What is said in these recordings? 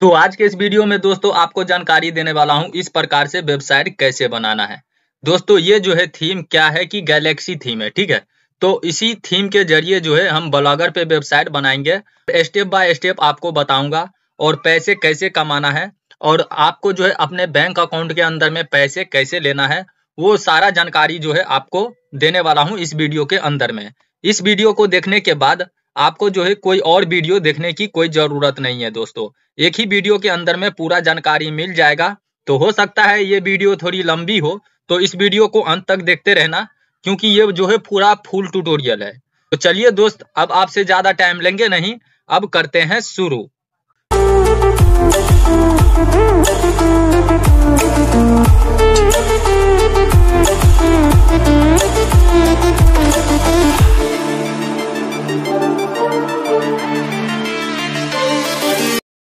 तो आज के इस वीडियो में दोस्तों आपको जानकारी देने वाला हूं इस प्रकार से वेबसाइट कैसे बनाना है दोस्तों ये जो है थीम क्या है कि गैलेक्सी थीम है ठीक है तो इसी थीम के जरिए जो है हम ब्लॉगर पे वेबसाइट बनाएंगे स्टेप बाय स्टेप आपको बताऊंगा और पैसे कैसे कमाना है और आपको जो है अपने बैंक अकाउंट के अंदर में पैसे कैसे लेना है वो सारा जानकारी जो है आपको देने वाला हूँ इस वीडियो के अंदर में इस वीडियो को देखने के बाद आपको जो है कोई और वीडियो देखने की कोई जरूरत नहीं है दोस्तों एक ही वीडियो के अंदर में पूरा जानकारी मिल जाएगा तो हो सकता है ये वीडियो थोड़ी लंबी हो तो इस वीडियो को अंत तक देखते रहना क्योंकि ये जो है पूरा फुल ट्यूटोरियल है तो चलिए दोस्त अब आपसे ज्यादा टाइम लेंगे नहीं अब करते हैं शुरू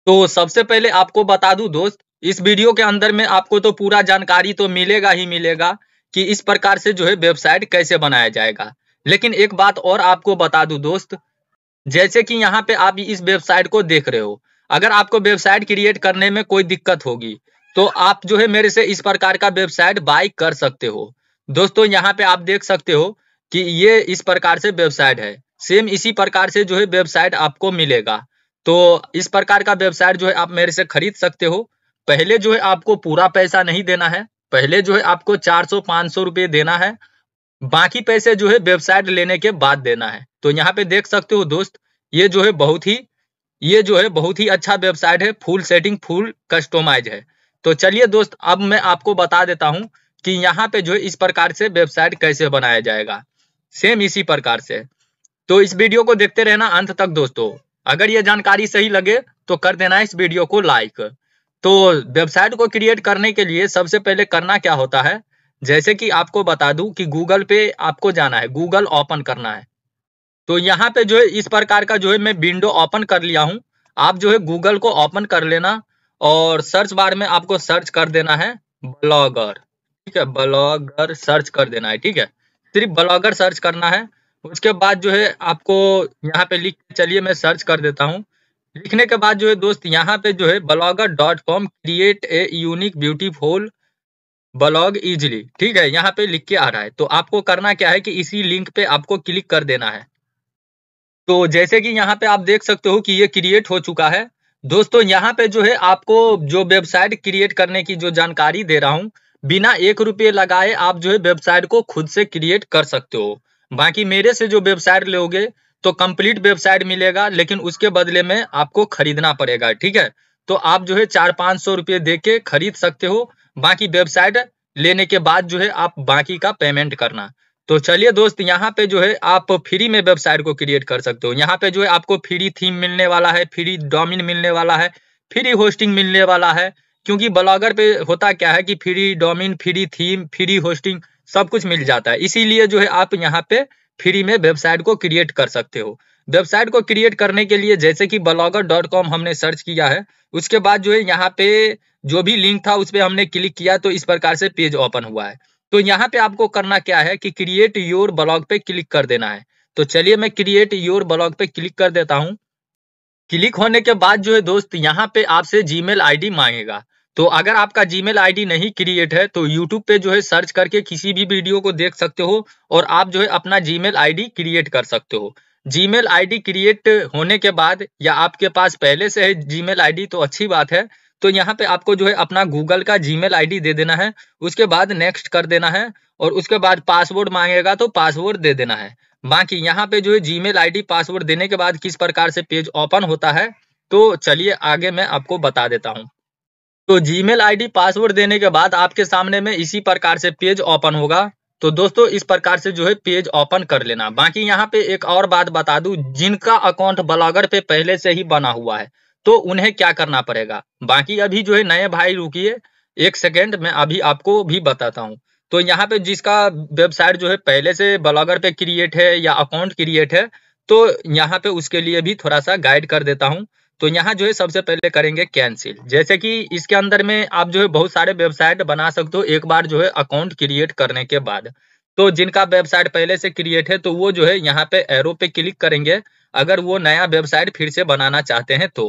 तो सबसे पहले आपको बता दू दोस्त इस वीडियो के अंदर में आपको तो पूरा जानकारी तो मिलेगा ही मिलेगा कि इस प्रकार से जो है वेबसाइट कैसे बनाया जाएगा लेकिन एक बात और आपको बता दूं दोस्त जैसे कि यहाँ पे आप इस वेबसाइट को देख रहे हो अगर आपको वेबसाइट क्रिएट करने में कोई दिक्कत होगी तो आप जो है मेरे से इस प्रकार का वेबसाइट बाय कर सकते हो दोस्तों यहाँ पे आप देख सकते हो कि ये इस प्रकार से वेबसाइट है सेम इसी प्रकार से जो है वेबसाइट आपको मिलेगा तो इस प्रकार का वेबसाइट जो है आप मेरे से खरीद सकते हो पहले जो है आपको पूरा पैसा नहीं देना है पहले जो है आपको चार सौ पांच सौ रुपये देना है बाकी पैसे जो है वेबसाइट लेने के बाद देना है तो यहाँ पे देख सकते हो दोस्त ये जो है बहुत ही ये जो है बहुत ही अच्छा वेबसाइट है फुल सेटिंग फुल कस्टोमाइज है तो चलिए दोस्त अब मैं आपको बता देता हूँ कि यहाँ पे जो है इस प्रकार से वेबसाइट कैसे बनाया जाएगा सेम इसी प्रकार से तो इस वीडियो को देखते रहना अंत तक दोस्तों अगर ये जानकारी सही लगे तो कर देना इस वीडियो को लाइक तो वेबसाइट को क्रिएट करने के लिए सबसे पहले करना क्या होता है जैसे कि आपको बता दूं कि गूगल पे आपको जाना है गूगल ओपन करना है तो यहाँ पे जो है इस प्रकार का जो है मैं विंडो ओपन कर लिया हूँ आप जो है गूगल को ओपन कर लेना और सर्च बार में आपको सर्च कर देना है ब्लॉगर ठीक है ब्लॉगर सर्च कर देना है ठीक है सिर्फ ब्लॉगर सर्च करना है उसके बाद जो है आपको यहाँ पे लिख चलिए मैं सर्च कर देता हूँ लिखने के बाद जो है दोस्त यहाँ पे जो है blogger dot com create a unique beautiful blog easily ठीक है यहाँ पे लिख के आ रहा है तो आपको करना क्या है कि इसी लिंक पे आपको क्लिक कर देना है तो जैसे कि यहाँ पे आप देख सकते हो कि ये क्रिएट हो चुका है दोस्तों यहाँ पे जो है आपको जो वेबसाइट क्रिएट करने की जो जानकारी दे रहा हूँ बिना एक रुपये लगाए आप जो है वेबसाइट को खुद से क्रिएट कर सकते हो बाकी मेरे से जो वेबसाइट लोगे तो कंप्लीट वेबसाइट मिलेगा लेकिन उसके बदले में आपको खरीदना पड़ेगा ठीक है तो आप जो है चार पांच सौ रुपये दे के खरीद सकते हो बाकी वेबसाइट लेने के बाद जो है आप बाकी का पेमेंट करना तो चलिए दोस्त यहाँ पे जो है आप फ्री में वेबसाइट को क्रिएट कर सकते हो यहाँ पे जो है आपको फ्री थीम मिलने वाला है फ्री डोमिन मिलने वाला है फ्री होस्टिंग मिलने वाला है क्योंकि ब्लॉगर पे होता क्या है कि free domain free theme free hosting सब कुछ मिल जाता है इसीलिए जो है आप यहाँ पे फ्री में वेबसाइट को क्रिएट कर सकते हो वेबसाइट को क्रिएट करने के लिए जैसे कि ब्लॉगर डॉट कॉम हमने सर्च किया है उसके बाद जो है यहाँ पे जो भी लिंक था उस पर हमने क्लिक किया तो इस प्रकार से पेज ओपन हुआ है तो यहाँ पे आपको करना क्या है कि क्रिएट योर ब्लॉग पे क्लिक कर देना है तो चलिए मैं क्रिएट योर ब्लॉग पे क्लिक कर देता हूँ क्लिक होने के बाद जो है दोस्त यहाँ पे आपसे जीमेल आईडी मांगेगा तो अगर आपका जीमेल आईडी नहीं क्रिएट है तो यूट्यूब पे जो है सर्च करके किसी भी वीडियो को देख सकते हो और आप जो है अपना जीमेल आईडी क्रिएट कर सकते हो जीमेल आईडी क्रिएट होने के बाद या आपके पास पहले से है जीमेल आईडी तो अच्छी बात है तो यहाँ पे आपको जो है अपना गूगल का जीमेल आईडी दे देना है उसके बाद नेक्स्ट कर देना है और उसके बाद पासवर्ड मांगेगा तो पासवर्ड दे देना है बाकी यहाँ पे जो है जीमेल आईडी पासवर्ड देने के बाद किस प्रकार से पेज ओपन होता है तो चलिए आगे मैं आपको बता देता हूँ तो जीमेल आईडी पासवर्ड देने के बाद आपके सामने में इसी प्रकार से पेज ओपन होगा तो दोस्तों इस प्रकार से जो है पेज ओपन कर लेना बाकी यहाँ पे एक और बात बता दू जिनका अकाउंट ब्लॉगर पे पहले से ही बना हुआ है तो उन्हें क्या करना पड़ेगा बाकी अभी जो है नए भाई रुकिए एक सेकेंड मैं अभी आपको भी बताता हूँ तो यहाँ पे जिसका वेबसाइट जो है पहले से ब्लॉगर पे क्रिएट है या अकाउंट क्रिएट है तो यहाँ पे उसके लिए भी थोड़ा सा गाइड कर देता हूँ तो यहाँ जो है सबसे पहले करेंगे कैंसिल जैसे कि इसके अंदर में आप जो है बहुत सारे वेबसाइट बना सकते हो एक बार जो है अकाउंट क्रिएट करने के बाद तो जिनका वेबसाइट पहले से क्रिएट है तो वो जो है यहाँ पे एरो पे क्लिक करेंगे अगर वो नया वेबसाइट फिर से बनाना चाहते हैं तो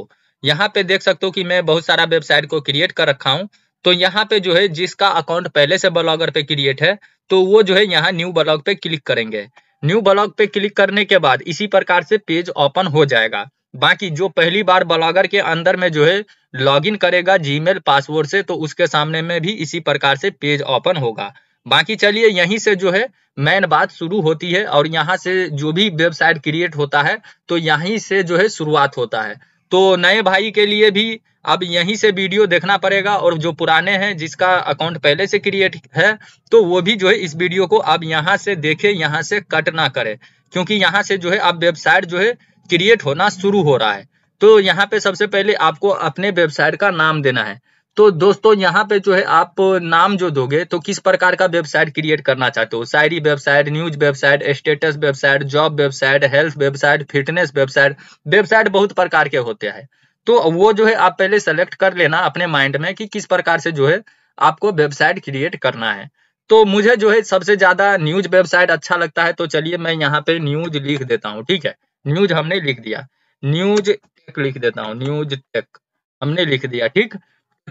यहाँ पे देख सकते हो कि मैं बहुत सारा वेबसाइट को क्रिएट कर रखा हूँ तो यहाँ पे जो है जिसका अकाउंट पहले से ब्लॉगर पे क्रिएट है तो वो जो है यहाँ न्यू ब्लॉग पे क्लिक करेंगे न्यू ब्लॉग पे क्लिक करने के बाद इसी प्रकार से पेज ओपन हो जाएगा बाकी जो पहली बार ब्लॉगर के अंदर में जो है लॉगिन करेगा जीमेल पासवर्ड से तो उसके सामने में भी इसी प्रकार से पेज ओपन होगा बाकी चलिए यहीं से जो है मेन बात शुरू होती है और यहाँ से जो भी वेबसाइट क्रिएट होता है तो यहीं से जो है शुरुआत होता है तो नए भाई के लिए भी अब यहीं से वीडियो देखना पड़ेगा और जो पुराने हैं जिसका अकाउंट पहले से क्रिएट है तो वो भी जो है इस वीडियो को अब यहाँ से देखे यहाँ से कट ना करे क्योंकि यहाँ से जो है आप वेबसाइट जो है क्रिएट होना शुरू हो रहा है तो यहाँ पे सबसे पहले आपको अपने वेबसाइट का नाम देना है तो दोस्तों यहाँ पे जो है आप नाम जो दोगे तो किस प्रकार का वेबसाइट क्रिएट करना चाहते हो शायरी website news website status website job website health website fitness website website बहुत प्रकार के होते हैं तो वो जो है आप पहले सेलेक्ट कर लेना अपने माइंड में कि किस प्रकार से जो है आपको वेबसाइट क्रिएट करना है तो मुझे जो है सबसे ज्यादा न्यूज वेबसाइट अच्छा लगता है तो चलिए मैं यहाँ पे न्यूज लिख देता हूँ ठीक है न्यूज हमने लिख दिया न्यूज टेक लिख देता हूँ न्यूज टेक हमने लिख दिया ठीक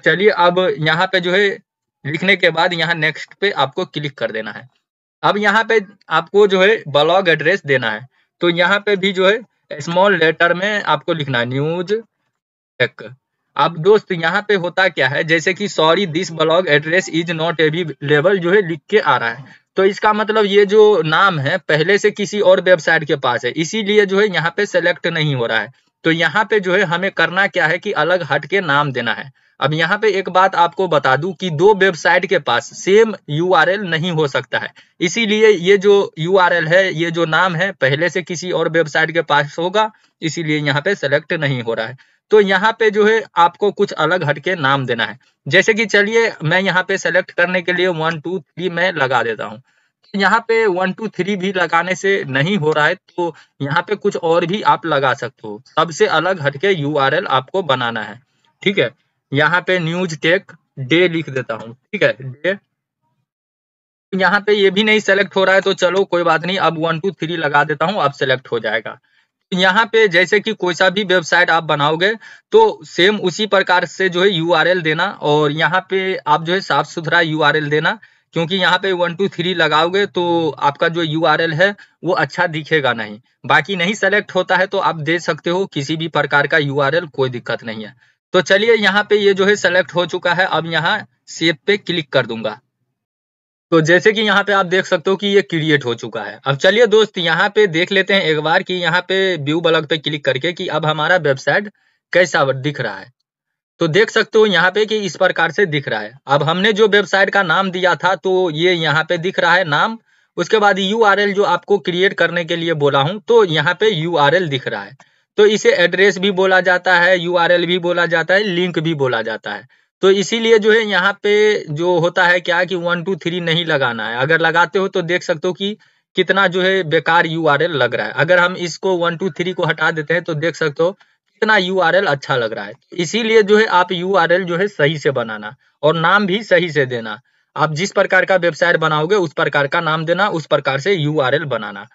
चलिए अब यहाँ पे जो है लिखने के बाद यहाँ नेक्स्ट पे आपको क्लिक कर देना है अब यहाँ पे आपको जो है ब्लॉग एड्रेस देना है तो यहाँ पे भी जो है स्मॉल लेटर में आपको लिखना है न्यूज टेक अब दोस्त यहाँ पे होता क्या है जैसे कि sorry this blog address is not एवी लेवल जो है लिख के आ रहा है तो इसका मतलब ये जो नाम है पहले से किसी और वेबसाइट के पास है इसीलिए जो है यहाँ पे सेलेक्ट नहीं हो रहा है तो यहाँ पे जो है हमें करना क्या है कि अलग हट के नाम देना है अब यहाँ पे एक बात आपको बता दूं कि दो वेबसाइट के पास सेम यू नहीं हो सकता है इसीलिए ये जो यू है ये जो नाम है पहले से किसी और वेबसाइट के पास होगा इसीलिए यहाँ पे सेलेक्ट नहीं हो रहा है तो यहाँ पे जो है आपको कुछ अलग हटके नाम देना है जैसे कि चलिए मैं यहाँ पे सेलेक्ट करने के लिए वन टू थ्री मैं लगा देता हूँ यहाँ पे वन टू थ्री भी लगाने से नहीं हो रहा है तो यहाँ पे कुछ और भी आप लगा सकते हो सबसे अलग हटके यू आपको बनाना है ठीक है यहाँ पे न्यूज टेक डे लिख देता हूँ ठीक है डे यहाँ पे ये भी नहीं सेलेक्ट हो रहा है तो चलो कोई बात नहीं अब वन टू थ्री लगा देता हूँ अब सेलेक्ट हो जाएगा यहाँ पे जैसे कि कोई सा भी वेबसाइट आप बनाओगे तो सेम उसी प्रकार से जो है यूआरएल देना और यहाँ पे आप जो है साफ सुथरा यूआरएल देना क्योंकि यहाँ पे वन टू थ्री लगाओगे तो आपका जो यू है वो अच्छा दिखेगा नहीं बाकी नहीं सेलेक्ट होता है तो आप दे सकते हो किसी भी प्रकार का यू कोई दिक्कत नहीं है तो चलिए यहाँ पे ये जो है सेलेक्ट हो चुका है अब यहाँ सेब पे क्लिक कर दूंगा तो जैसे कि यहाँ पे आप देख सकते हो कि ये क्रिएट हो चुका है अब चलिए दोस्त यहाँ पे देख लेते हैं एक बार कि यहाँ पे व्यू ब्लॉग पे क्लिक करके कि अब हमारा वेबसाइट कैसा दिख रहा है तो देख सकते हो यहाँ पे कि इस प्रकार से दिख रहा है अब हमने जो वेबसाइट का नाम दिया था तो ये यहाँ पे दिख रहा है नाम उसके बाद यू जो आपको क्रिएट करने के लिए बोला हूँ तो यहाँ पे यू दिख रहा है तो इसे एड्रेस भी बोला जाता है यू भी बोला जाता है लिंक भी बोला जाता है तो इसीलिए जो है यहाँ पे जो होता है क्या कि वन टू थ्री नहीं लगाना है अगर लगाते हो तो देख सकते हो कि कितना जो है बेकार यू लग रहा है अगर हम इसको वन टू थ्री को हटा देते हैं तो देख सकते हो कितना यू अच्छा लग रहा है इसीलिए जो है आप यू जो है सही से बनाना और नाम भी सही से देना आप जिस प्रकार का वेबसाइट बनाओगे उस प्रकार का नाम देना उस प्रकार से यू बनाना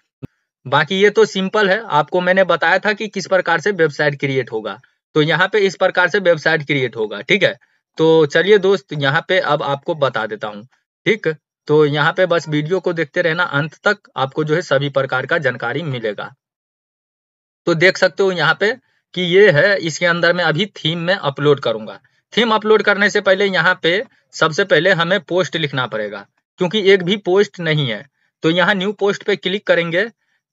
बाकी ये तो सिंपल है आपको मैंने बताया था कि किस प्रकार से वेबसाइट क्रिएट होगा तो यहाँ पे इस प्रकार से वेबसाइट क्रिएट होगा ठीक है तो चलिए दोस्त यहाँ पे अब आपको बता देता हूँ ठीक तो यहाँ पे बस वीडियो को देखते रहना अंत तक आपको जो है सभी प्रकार का जानकारी मिलेगा तो देख सकते हो यहाँ पे कि ये है इसके अंदर में अभी थीम में अपलोड करूंगा थीम अपलोड करने से पहले यहाँ पे सबसे पहले हमें पोस्ट लिखना पड़ेगा क्योंकि एक भी पोस्ट नहीं है तो यहाँ न्यू पोस्ट पे क्लिक करेंगे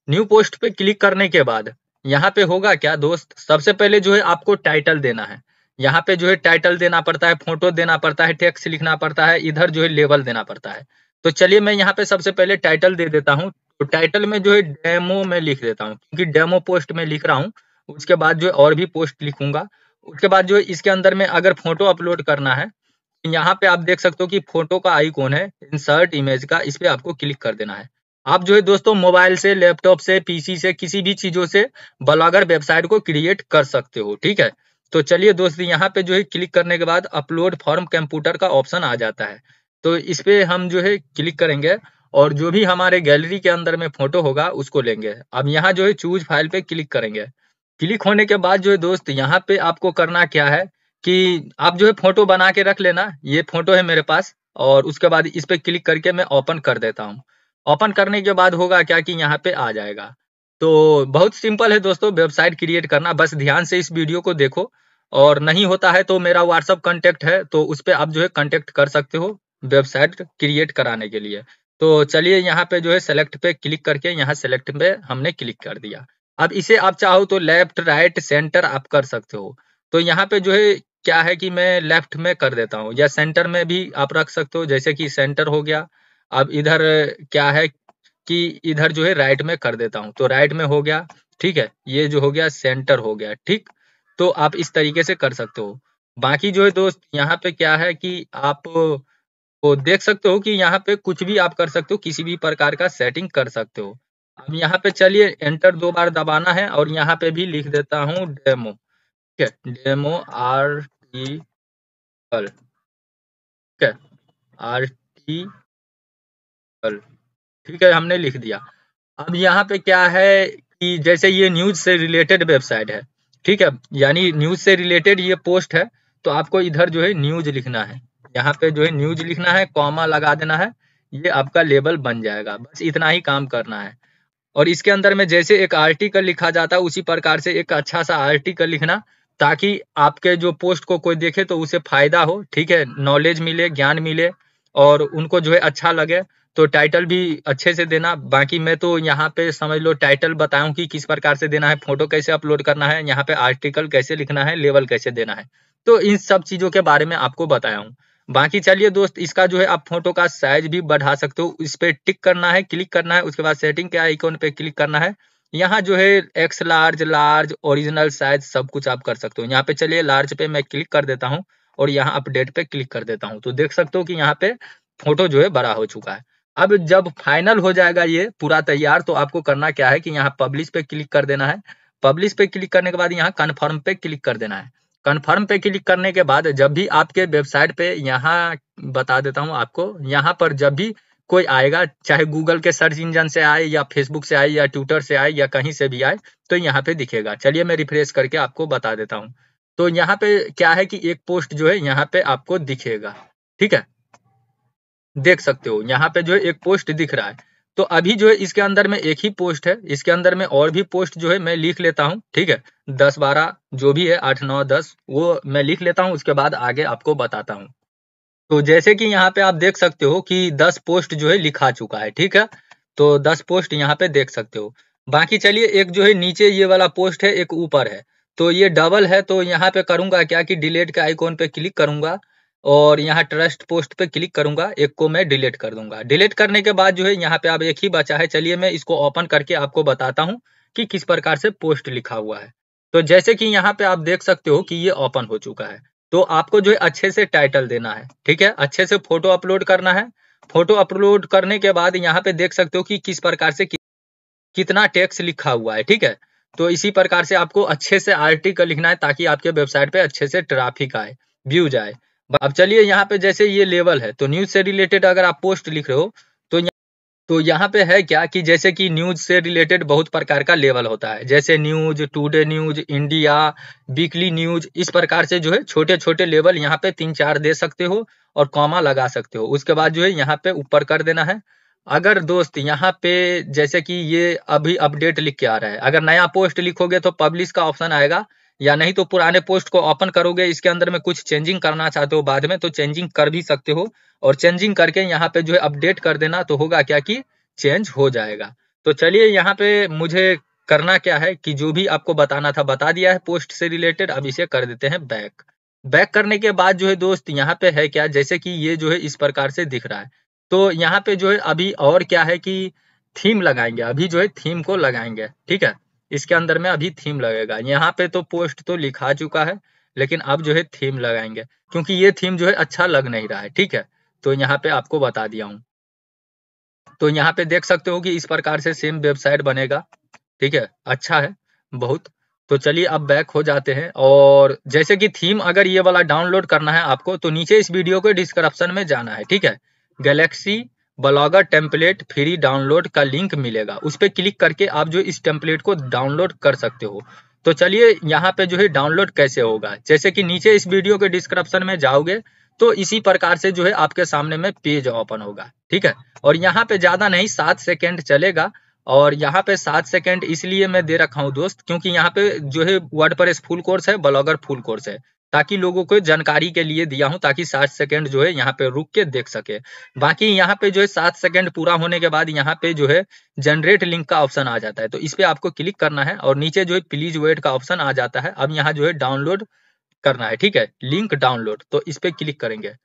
न्यू पोस्ट पे क्लिक करने के बाद यहाँ पे होगा क्या दोस्त सबसे पहले जो है आपको टाइटल देना है यहाँ पे जो है टाइटल देना पड़ता है फोटो देना पड़ता है टेक्स्ट लिखना पड़ता है इधर जो है लेवल देना पड़ता है तो चलिए मैं यहाँ पे सबसे पहले टाइटल दे देता हूँ तो टाइटल में जो है डेमो में लिख देता हूँ क्योंकि डेमो पोस्ट में लिख रहा हूँ उसके बाद जो है और भी पोस्ट लिखूंगा उसके बाद जो है इसके अंदर में अगर फोटो अपलोड करना है तो यहाँ पे आप देख सकते हो कि फोटो का आईकॉन है इंसर्ट इमेज का इस पर आपको क्लिक कर देना है आप जो है दोस्तों मोबाइल से लैपटॉप से पीसी से किसी भी चीजों से ब्लॉगर वेबसाइट को क्रिएट कर सकते हो ठीक है तो चलिए दोस्त यहाँ पे जो है क्लिक करने के बाद अपलोड फॉर्म कंप्यूटर का ऑप्शन आ जाता है तो इस पे हम जो है क्लिक करेंगे और जो भी हमारे गैलरी के अंदर में फोटो होगा उसको लेंगे अब यहाँ जो है चूज फाइल पे क्लिक करेंगे क्लिक होने के बाद जो है दोस्त यहाँ पे आपको करना क्या है कि आप जो है फोटो बना के रख लेना ये फोटो है मेरे पास और उसके बाद इस पे क्लिक करके मैं ओपन कर देता हूँ ओपन करने के बाद होगा क्या कि यहाँ पे आ जाएगा तो बहुत सिंपल है दोस्तों वेबसाइट क्रिएट करना बस ध्यान से इस वीडियो को देखो और नहीं होता है तो मेरा व्हाट्सअप कॉन्टेक्ट है तो उस पर आप जो है कॉन्टेक्ट कर सकते हो वेबसाइट क्रिएट कराने के लिए तो चलिए यहाँ पे जो है सेलेक्ट पे क्लिक करके यहाँ सेलेक्ट पे हमने क्लिक कर दिया अब इसे आप चाहो तो लेफ्ट राइट सेंटर आप कर सकते हो तो यहाँ पे जो है क्या है कि मैं लेफ्ट में कर देता हूँ या सेंटर में भी आप रख सकते हो जैसे कि सेंटर हो गया अब इधर क्या है कि इधर जो है राइट में कर देता हूं तो राइट में हो गया ठीक है ये जो हो गया सेंटर हो गया ठीक तो आप इस तरीके से कर सकते हो बाकी जो है दोस्त यहाँ पे क्या है कि आप वो देख सकते हो कि यहाँ पे कुछ भी आप कर सकते हो किसी भी प्रकार का सेटिंग कर सकते हो अब यहाँ पे चलिए एंटर दो बार दबाना है और यहाँ पे भी लिख देता हूँ डेमो ठीक है डेमो आर टी एल ठीक है आर टी एल ठीक है हमने लिख दिया अब यहाँ पे क्या है कि जैसे ये न्यूज से रिलेटेड वेबसाइट है ठीक है यानी न्यूज से रिलेटेड ये पोस्ट है तो आपको इधर जो है न्यूज लिखना है यहाँ पे जो है न्यूज लिखना है कॉमा लगा देना है ये आपका लेबल बन जाएगा बस इतना ही काम करना है और इसके अंदर में जैसे एक आर्टिकल लिखा जाता है उसी प्रकार से एक अच्छा सा आर्टिकल लिखना ताकि आपके जो पोस्ट को कोई देखे तो उसे फायदा हो ठीक है नॉलेज मिले ज्ञान मिले और उनको जो है अच्छा लगे तो टाइटल भी अच्छे से देना बाकी मैं तो यहाँ पे समझ लो टाइटल बताऊँ कि किस प्रकार से देना है फोटो कैसे अपलोड करना है यहाँ पे आर्टिकल कैसे लिखना है लेवल कैसे देना है तो इन सब चीजों के बारे में आपको बताया हूँ बाकी चलिए दोस्त इसका जो है आप फोटो का साइज भी बढ़ा सकते हो इस पर टिक करना है क्लिक करना है उसके बाद सेटिंग के आइकॉन पे क्लिक करना है यहाँ जो है X large large original size सब कुछ आप कर सकते हो यहाँ पे चलिए लार्ज पे मैं क्लिक कर देता हूँ और यहाँ अपडेट पे क्लिक कर देता हूँ तो देख सकते हो कि यहाँ पे फोटो जो है बड़ा हो चुका है अब जब फाइनल हो जाएगा ये पूरा तैयार तो आपको करना क्या है कि यहाँ पब्लिश पे क्लिक कर देना है पब्लिश पे क्लिक करने के बाद यहाँ कन्फर्म पे क्लिक कर देना है कन्फर्म पे क्लिक करने के बाद जब भी आपके वेबसाइट पे यहाँ बता देता हूँ आपको यहाँ पर जब भी कोई आएगा चाहे गूगल के सर्च इंजन से आए या फेसबुक से आए या ट्विटर से आए या कहीं से भी आए तो यहाँ पे दिखेगा चलिए मैं रिफ्रेश करके आपको बता देता हूँ तो यहाँ पे क्या है कि एक पोस्ट जो है यहाँ पे आपको दिखेगा ठीक है देख सकते हो यहाँ पे जो है एक पोस्ट दिख रहा है तो अभी जो है इसके अंदर में एक ही पोस्ट है इसके अंदर में और भी पोस्ट जो है मैं लिख लेता हूँ ठीक है दस बारह जो भी है आठ नौ दस वो मैं लिख लेता हूँ उसके बाद आगे आपको बताता हूँ तो जैसे कि यहाँ पे आप देख सकते हो कि दस पोस्ट जो है लिखा चुका है ठीक है तो दस पोस्ट यहाँ पे देख सकते हो बाकी चलिए एक जो है नीचे ये वाला पोस्ट है एक ऊपर है तो ये डबल है तो यहाँ पे करूंगा क्या कि डिलीट के आइकॉन पे क्लिक करूंगा और यहाँ ट्रस्ट पोस्ट पे क्लिक करूंगा एक को मैं डिलीट कर दूंगा डिलीट करने के बाद जो है यहाँ पे आप एक ही बचा है चलिए मैं इसको ओपन करके आपको बताता हूँ कि किस प्रकार से पोस्ट लिखा हुआ है तो जैसे कि यहाँ पे आप देख सकते हो कि ये ओपन हो चुका है तो आपको जो है अच्छे से टाइटल देना है ठीक है अच्छे से फोटो अपलोड करना है फोटो अपलोड करने के बाद यहाँ पे देख सकते हो कि किस प्रकार से कितना टैक्स लिखा हुआ है ठीक है तो इसी प्रकार से आपको अच्छे से आर्टिकल लिखना है ताकि आपके वेबसाइट पे अच्छे से ट्राफिक आए व्यूज आए अब चलिए यहाँ पे जैसे ये लेवल है तो न्यूज से रिलेटेड अगर आप पोस्ट लिख रहे हो तो तो यहाँ पे है क्या कि जैसे कि न्यूज से रिलेटेड बहुत प्रकार का लेवल होता है जैसे news today news India weekly news इस प्रकार से जो है छोटे छोटे लेवल यहाँ पे तीन चार दे सकते हो और कॉमा लगा सकते हो उसके बाद जो है यहाँ पे ऊपर कर देना है अगर दोस्त यहाँ पे जैसे कि ये अभी अपडेट लिख के आ रहा है अगर नया पोस्ट लिखोगे तो पब्लिश का ऑप्शन आएगा या नहीं तो पुराने पोस्ट को ओपन करोगे इसके अंदर में कुछ चेंजिंग करना चाहते हो बाद में तो चेंजिंग कर भी सकते हो और चेंजिंग करके यहाँ पे जो है अपडेट कर देना तो होगा क्या कि चेंज हो जाएगा तो चलिए यहाँ पे मुझे करना क्या है कि जो भी आपको बताना था बता दिया है पोस्ट से रिलेटेड अब इसे कर देते हैं बैक बैक करने के बाद जो है दोस्त यहाँ पे है क्या जैसे कि ये जो है इस प्रकार से दिख रहा है तो यहाँ पे जो है अभी और क्या है कि थीम लगाएंगे अभी जो है थीम को लगाएंगे ठीक है इसके अंदर में अभी थीम लगेगा यहाँ पे तो पोस्ट तो लिखा चुका है लेकिन अब जो है थीम लगाएंगे क्योंकि ये थीम जो है अच्छा लग नहीं रहा है ठीक है तो यहाँ पे आपको बता दिया हूं तो यहाँ पे देख सकते हो कि इस प्रकार से सेम वेबसाइट बनेगा ठीक है अच्छा है बहुत तो चलिए अब बैक हो जाते हैं और जैसे कि थीम अगर ये वाला डाउनलोड करना है आपको तो नीचे इस वीडियो के डिस्क्रिप्शन में जाना है ठीक है galaxy blogger template free download का लिंक मिलेगा उस पर क्लिक करके आप जो इस टेम्पलेट को डाउनलोड कर सकते हो तो चलिए यहाँ पे जो है डाउनलोड कैसे होगा जैसे कि नीचे इस वीडियो के डिस्क्रिप्शन में जाओगे तो इसी प्रकार से जो है आपके सामने में पेज ओपन होगा ठीक है और यहाँ पे ज्यादा नहीं सात सेकेंड चलेगा और यहाँ पे सात सेकेंड इसलिए मैं दे रखा हूँ दोस्त क्योंकि यहाँ पे जो है वर्ड फुल कोर्स है ब्लॉगर फुल कोर्स है ताकि लोगों को जानकारी के लिए दिया हूं ताकि सात सेकंड जो है यहाँ पे रुक के देख सके बाकी यहाँ पे जो है सात सेकंड पूरा होने के बाद यहाँ पे जो है जनरेट लिंक का ऑप्शन आ जाता है तो इस पे आपको क्लिक करना है और नीचे जो है प्लीज वेट का ऑप्शन आ जाता है अब यहाँ जो है डाउनलोड करना है ठीक है लिंक डाउनलोड तो इस पे क्लिक करेंगे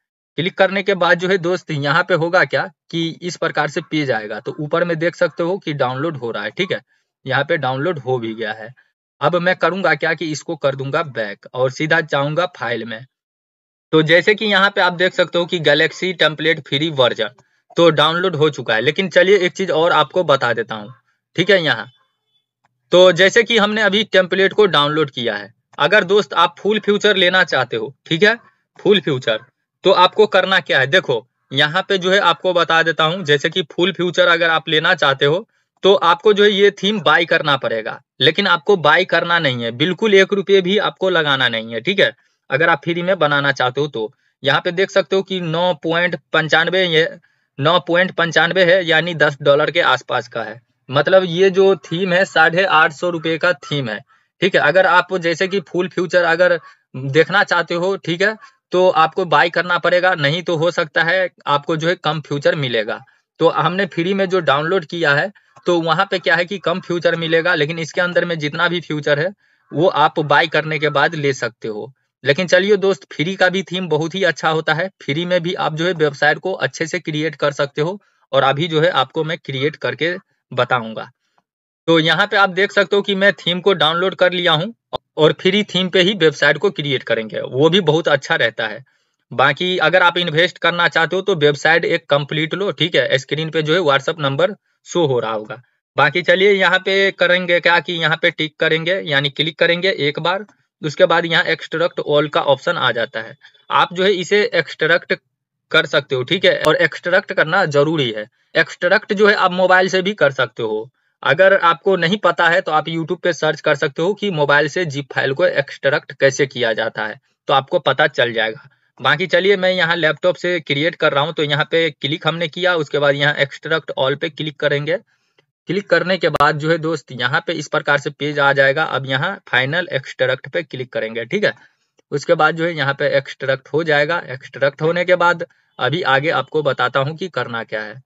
क्लिक करने के बाद जो है दोस्त यहाँ पे होगा क्या कि इस प्रकार से पेज आएगा तो ऊपर में देख सकते हो कि डाउनलोड हो रहा है ठीक है यहाँ पे डाउनलोड हो भी गया है अब मैं करूंगा क्या कि इसको कर दूंगा बैक और सीधा जाऊंगा फाइल में तो जैसे कि यहाँ पे आप देख सकते हो कि गैलेक्सी टेम्पलेट फ्री वर्जन तो डाउनलोड हो चुका है लेकिन चलिए एक चीज और आपको बता देता हूँ ठीक है यहाँ तो जैसे कि हमने अभी टेम्पलेट को डाउनलोड किया है अगर दोस्त आप फुल फ्यूचर लेना चाहते हो ठीक है फुल फ्यूचर तो आपको करना क्या है देखो यहाँ पे जो है आपको बता देता हूँ जैसे कि फुल फ्यूचर अगर आप लेना चाहते हो तो आपको जो है ये थीम बाय करना पड़ेगा लेकिन आपको बाय करना नहीं है बिल्कुल एक रुपये भी आपको लगाना नहीं है ठीक है अगर आप फ्री में बनाना चाहते हो तो यहाँ पे देख सकते हो कि नौ पॉइंट पंचानवे ये नौ पॉइंट पंचानवे है यानी दस डॉलर के आसपास का है मतलब ये जो थीम है साढ़े आठ सौ रुपये का थीम है ठीक है अगर आप जैसे कि फुल फ्यूचर अगर देखना चाहते हो ठीक है तो आपको बाय करना पड़ेगा नहीं तो हो सकता है आपको जो है कम फ्यूचर मिलेगा तो हमने फ्री में जो डाउनलोड किया है तो वहां पे क्या है कि कम फ्यूचर मिलेगा लेकिन इसके अंदर में जितना भी फ्यूचर है वो आप बाय करने के बाद ले सकते हो लेकिन चलिए दोस्त फ्री का भी थीम बहुत ही अच्छा होता है फ्री में भी आप जो है वेबसाइट को अच्छे से क्रिएट कर सकते हो और अभी जो है आपको मैं क्रिएट करके बताऊंगा तो यहाँ पे आप देख सकते हो कि मैं थीम को डाउनलोड कर लिया हूँ और फ्री थीम पे ही वेबसाइट को क्रिएट करेंगे वो भी बहुत अच्छा रहता है बाकी अगर आप इन्वेस्ट करना चाहते हो तो वेबसाइट एक कंप्लीट लो ठीक है स्क्रीन पे जो है व्हाट्सअप नंबर शो हो रहा होगा बाकी चलिए यहाँ पे करेंगे क्या कि यहाँ पे टिक करेंगे यानी क्लिक करेंगे एक बार उसके बाद यहाँ एक्सट्रक्ट ऑल का ऑप्शन आ जाता है आप जो है इसे एक्सट्रक्ट कर सकते हो ठीक है और एक्सट्रक्ट करना जरूरी है एक्सट्रक्ट जो है आप मोबाइल से भी कर सकते हो अगर आपको नहीं पता है तो आप YouTube पे सर्च कर सकते हो कि मोबाइल से जीप फाइल को एक्सट्रक्ट कैसे किया जाता है तो आपको पता चल जाएगा बाकी चलिए मैं यहाँ लैपटॉप से क्रिएट कर रहा हूँ तो यहाँ पे क्लिक हमने किया उसके बाद यहाँ एक्सट्रक्ट ऑल पे क्लिक करेंगे क्लिक करने के बाद जो है दोस्त यहाँ पे इस प्रकार से पेज आ जाएगा अब यहाँ फाइनल एक्सट्रक्ट पे क्लिक करेंगे ठीक है उसके बाद जो है यहाँ पे एक्सट्रक्ट हो जाएगा एक्सट्रक्ट होने के बाद अभी आगे आपको बताता हूँ कि करना क्या है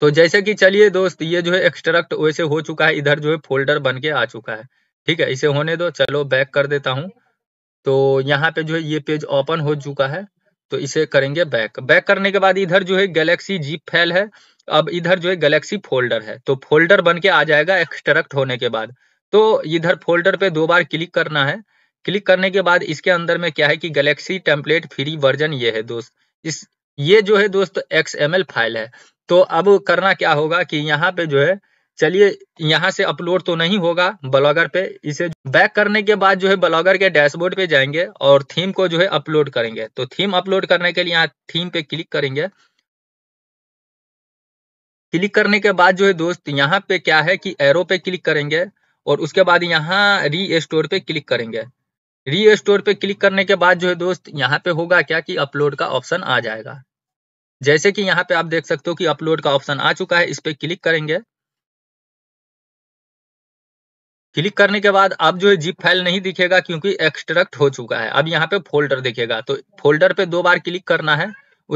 तो जैसे कि चलिए दोस्त ये जो है एक्सट्रक्ट वैसे हो चुका है इधर जो है फोल्डर बन के आ चुका है ठीक है इसे होने दो चलो बैक कर देता हूँ तो यहाँ पे जो है ये पेज ओपन हो चुका है तो इसे करेंगे बैक बैक करने के बाद इधर जो है गैलेक्सी जीप फैल है अब इधर जो है गैलेक्सी फोल्डर है तो फोल्डर बन के आ जाएगा एक्सट्रक्ट होने के बाद तो इधर फोल्डर पे दो बार क्लिक करना है क्लिक करने के बाद इसके अंदर में क्या है कि गैलेक्सी टेम्पलेट फ्री वर्जन ये है दोस्त इस ये जो है दोस्त एक्स फाइल है तो अब करना क्या होगा कि यहाँ पे जो है चलिए यहाँ से अपलोड तो नहीं होगा ब्लॉगर पे इसे बैक करने के बाद जो है ब्लॉगर के डैशबोर्ड पे जाएंगे और थीम को जो है अपलोड करेंगे तो थीम अपलोड करने के लिए यहाँ थीम पे क्लिक करेंगे क्लिक करने के बाद जो है दोस्त यहाँ पे क्या है कि एरो पे क्लिक करेंगे और उसके बाद यहाँ री स्टोर पे क्लिक करेंगे री स्टोर पे क्लिक करने के बाद जो है दोस्त यहाँ पे होगा क्या कि अपलोड का ऑप्शन आ जाएगा जैसे कि यहाँ पे आप देख सकते हो कि अपलोड का ऑप्शन आ चुका है इस पे क्लिक करेंगे क्लिक करने के बाद अब जो है जिप फाइल नहीं दिखेगा क्योंकि एक्सट्रैक्ट हो चुका है अब यहाँ पे फोल्डर दिखेगा तो फोल्डर पे दो बार क्लिक करना है